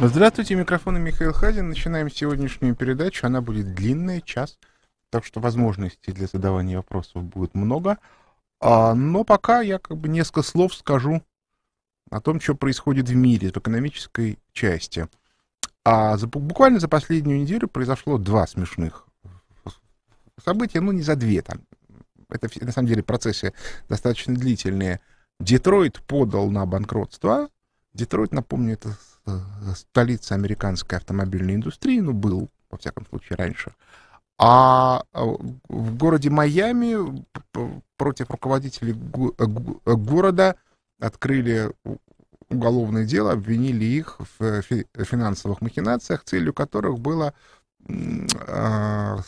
Здравствуйте, микрофон Михаил Хазин. Начинаем сегодняшнюю передачу. Она будет длинная, час, так что возможностей для задавания вопросов будет много. А, но пока я как бы несколько слов скажу о том, что происходит в мире в экономической части. А за, буквально за последнюю неделю произошло два смешных события, ну не за две там. Это на самом деле процессы достаточно длительные. Детройт подал на банкротство. Детройт, напомню, это Э, столица американской автомобильной индустрии, ну, был, во всяком случае, раньше. А э, в городе Майами э, против руководителей города открыли уголовное дело, обвинили их в финансовых махинациях, целью которых было о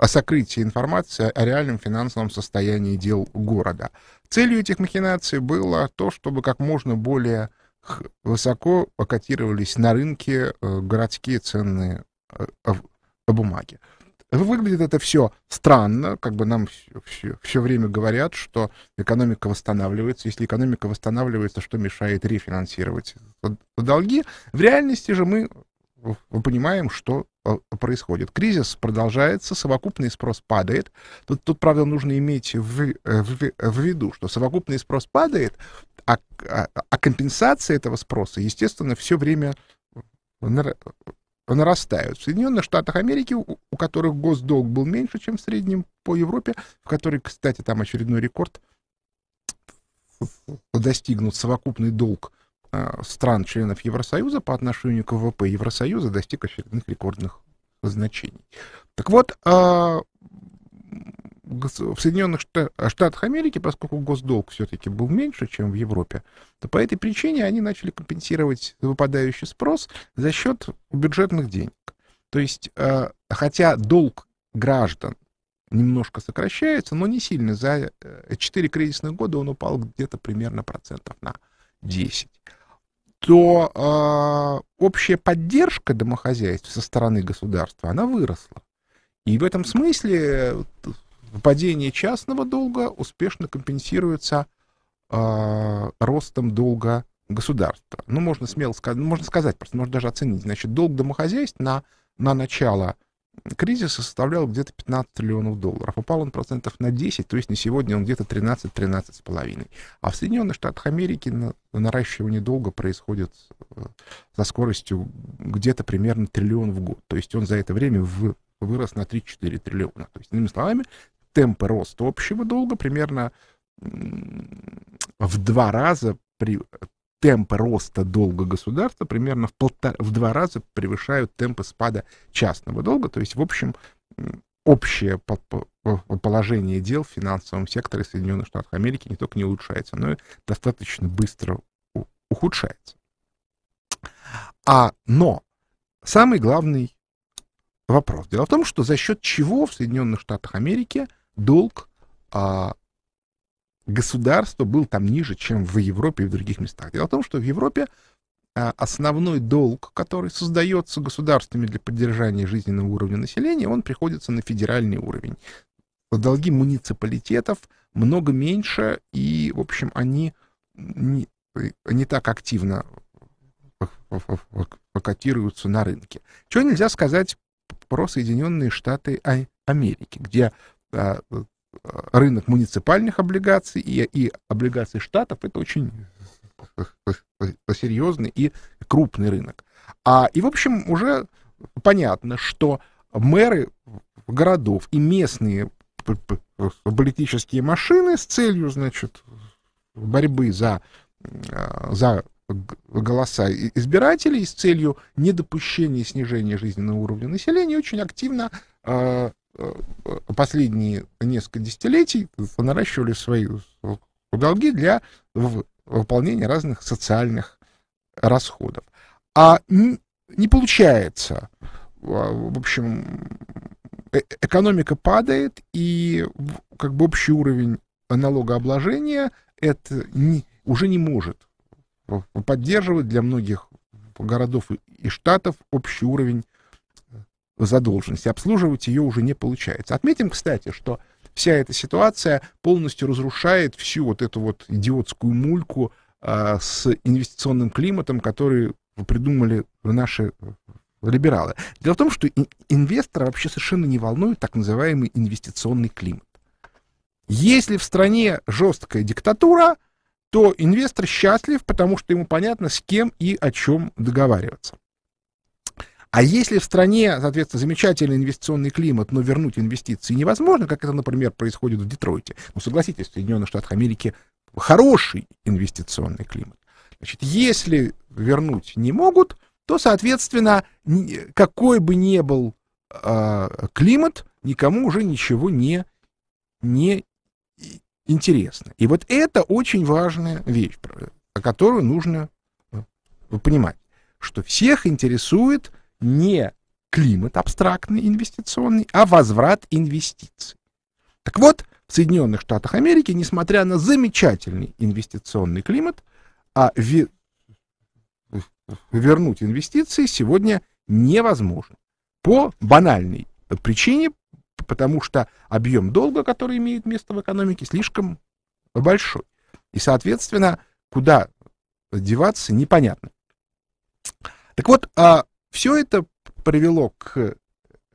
сокрытии информации о реальном финансовом состоянии дел города. Целью этих махинаций было то, чтобы как можно более высоко котировались на рынке э, городские ценные э, бумаги. Выглядит это все странно, как бы нам все, все, все время говорят, что экономика восстанавливается. Если экономика восстанавливается, что мешает рефинансировать долги? В реальности же мы понимаем, что э, происходит. Кризис продолжается, совокупный спрос падает. Тут, тут правда, нужно иметь в, в, в виду, что совокупный спрос падает, а, а, компенсации этого спроса, естественно, все время нарастают. В Соединенных Штатах Америки, у которых госдолг был меньше, чем в среднем по Европе, в которой, кстати, там очередной рекорд э, достигнут совокупный долг э, стран-членов Евросоюза по отношению к ВВП Евросоюза достиг очередных рекордных значений. Так вот, э, в Соединенных а, Штатах Америки, поскольку госдолг все-таки был меньше, чем в Европе, то по этой причине они начали компенсировать выпадающий спрос за счет бюджетных денег. То есть, а, хотя долг граждан немножко сокращается, но не сильно. За 4 э, кризисных года он упал где-то примерно процентов на 10 то а, общая поддержка домохозяйств со стороны государства, она выросла. И в этом смысле э, Падение частного долга успешно компенсируется э, ростом долга государства. Ну, можно смело сказать, можно сказать, просто можно даже оценить. Значит, долг домохозяйств на, на начало кризиса составлял где-то 15 триллионов долларов. Упал он процентов на 10, то есть на сегодня он где-то 13-13,5. А в Соединенных Штатах Америки на, наращивание долга происходит э, со скоростью где-то примерно триллион в год. То есть он за это время в, вырос на 3-4 триллиона. То есть, иными словами, темпы роста общего долга примерно в два раза при темпы роста долга государства примерно в, полтора, в два раза превышают темпы спада частного долга. То есть, в общем, общее положение дел в финансовом секторе Соединенных Штатов Америки не только не улучшается, но и достаточно быстро ухудшается. А, но самый главный вопрос. Дело в том, что за счет чего в Соединенных Штатах Америки – долг а, государства был там ниже, чем в Европе и в других местах. Дело в том, что в Европе а, основной долг, который создается государствами для поддержания жизненного уровня населения, он приходится на федеральный уровень. Долги муниципалитетов много меньше, и, в общем, они не, не так активно котируются на рынке. Чего нельзя сказать про Соединенные Штаты а-, Америки, где а, а, рынок муниципальных облигаций и, и облигаций штатов, это очень серьезный и крупный рынок. А, и, в общем, уже понятно, что мэры городов и местные политические машины с целью, значит, борьбы за, а, за голоса избирателей с целью недопущения снижения жизненного уровня населения очень активно Э, последние несколько десятилетий наращивали свои э, долги для выполнения разных социальных расходов. А не получается, э, в общем, экономика падает, и как бы общий уровень налогообложения это не, уже не может поддерживать для многих городов и штатов общий уровень задолженности, обслуживать ее уже не получается. Отметим, кстати, что вся эта ситуация полностью разрушает всю вот эту вот идиотскую мульку а, с инвестиционным климатом, который придумали наши либералы. Дело в том, что инвестора вообще совершенно не волнует так называемый инвестиционный климат. Если в стране жесткая диктатура, то инвестор счастлив, потому что ему понятно, с кем и о чем договариваться. А если в стране, соответственно, замечательный инвестиционный климат, но вернуть инвестиции невозможно, как это, например, происходит в Детройте, ну, согласитесь, в Соединенных Штатах Америки хороший инвестиционный климат. Значит, если вернуть не могут, то, соответственно, какой бы ни был э, климат, никому уже ничего не, не интересно. И вот это очень важная вещь, о которую нужно э, понимать, что всех интересует не климат абстрактный инвестиционный, а возврат инвестиций. Так вот, в Соединенных Штатах Америки, несмотря на замечательный инвестиционный климат, а ве... вернуть инвестиции сегодня невозможно. По банальной причине, потому что объем долга, который имеет место в экономике, слишком большой. И, соответственно, куда деваться, непонятно. Так вот, а, все это привело к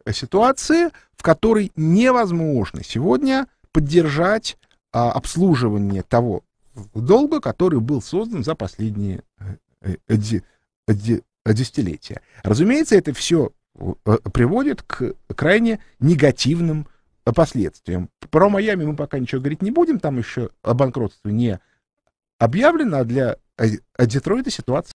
э, ситуации, в которой невозможно сегодня поддержать а, обслуживание того долга, который был создан за последние э, э, десятилетия. Разумеется, это все приводит к крайне негативным последствиям. Про Майами мы пока ничего говорить не будем, там еще о не объявлено, а для Детройта ситуация